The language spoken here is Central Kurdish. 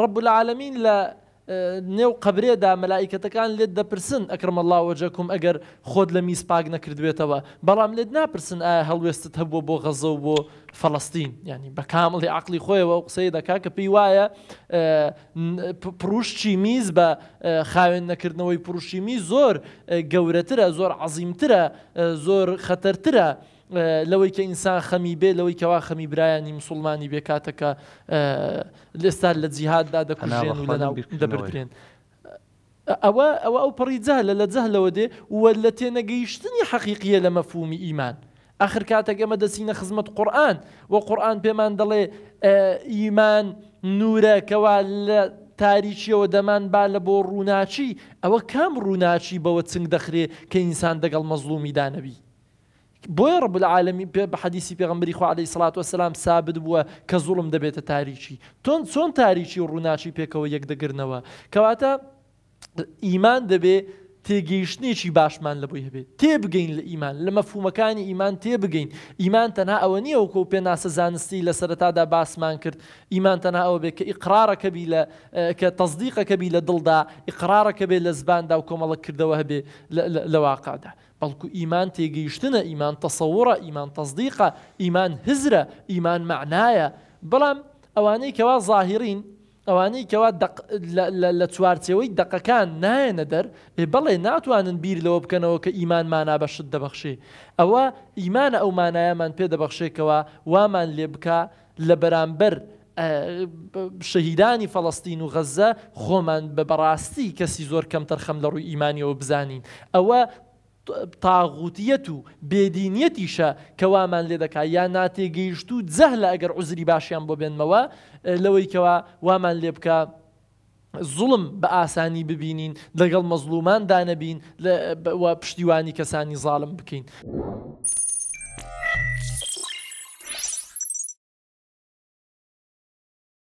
ڕب العالمین لە نێو قبرێدا مەلایکەتەکان لێت دەپرسن ئەکرم اللهوەجەکم ئەگەر خۆت لە میز پاک نەکردوێتەوە بەڵام لێت ناپرسن ئایا هەڵوێستت هەبووە بۆ غەزە و بۆ فەڵستین ینی بە کامڵی عقلی خۆیەوە قسەی دەکا کە پێی وایە پروشتی میز بە خاوێن نەکردنەوەی پروشیمی زۆر گەورەترە زۆر عزیمترە زۆر خەتەرترە. لەوەی کە ئینسان خەمی بێ لەوەی کەوا خەمی برایانی مسلمانی بێ کاتەکە لێستا لە جیهاددا دەکوژێن و دەبرێن. ئەوە ئەوە ئەو پەڕی جەهلە لە جەهلەوە دێ وە لە تێنەگەیشتنی حەقیقیە لە مەفومی ئیمان. ئەخر کاتەگەمە دەسینە خزمەت قورآن وە قورآن پێمان دەڵێ ئیمان نورە کەوا لە تاریچیەوە دەمان با لە بۆ ڕووناچی ئەوە کام ڕووناچی بەوە چنگ دەخرێ کە ئینسان دەگەڵ مەزلومی دانەبی بۆیە ڕب العالمی پێ بە حەدیسی پێغمبری خو عليهەی سلاات وسلام سابت بووە کە زوڵم دەبێتە تاریکی تۆن چۆن تاریکی و ڕووناچی پێکەوە یەک دەگرنەوە کەواتە ئیمان دەبێت تێگەیشتنێکی باشمان لە بۆی هەبێت تێبگەین لە ئیمان لە مەفومەکانی ئیمان تێبگەین ئیمان تەنها ئەوە نییە وکە و پێناسە زانستی لە سەرتادا باسمان کرد ئیمان تەنها ئەوە بێت کە ئیقرارەکەبی لە اه، کە تەزدیقەکەبی لە دڵدا ئیقرارەکە بێت لە زباندا و کۆمەڵە کردەوە هەبێ لە واقعدا بەڵکو ئیمان تێگەیشتنە ئیمان تەسەورە ئیمان تەزدیقە ئیمان هزرە ئیمان معنایە بەڵام ئەوانەی کەوا ئەوانەی کەوا لە چوارچەوەی دقەکان نایەنە دەر بەڵێ ناتوانن بیر لەوە بکەنەوە کە ئیمانمانە بەشت دەبەخشێ ئەوە ئیمانە ئەو مانایەمان پێ دەبەخشێکەوە وامان لێ بکە لە بەرامبەر شەهیدانی فەڵستین و غەزە خۆمان بە بەڕاستی کەسی زۆر کەم تەرخەم لە ڕووی ئیمانیەوە بزانین ئەوە تاغوتیەت و بێدینەتیشە کەوامان لێ دەکا یا ناتێگەیشت و جەهلە ئەگەر عزری باشیان بۆ بێنمەوە لەوەی کەوا وامان لێ بکە زڵم بە ئاسانی ببینین لەگەڵ مەزلومان دانەبین پشتیوانی کەسانی زاڵم بکەین.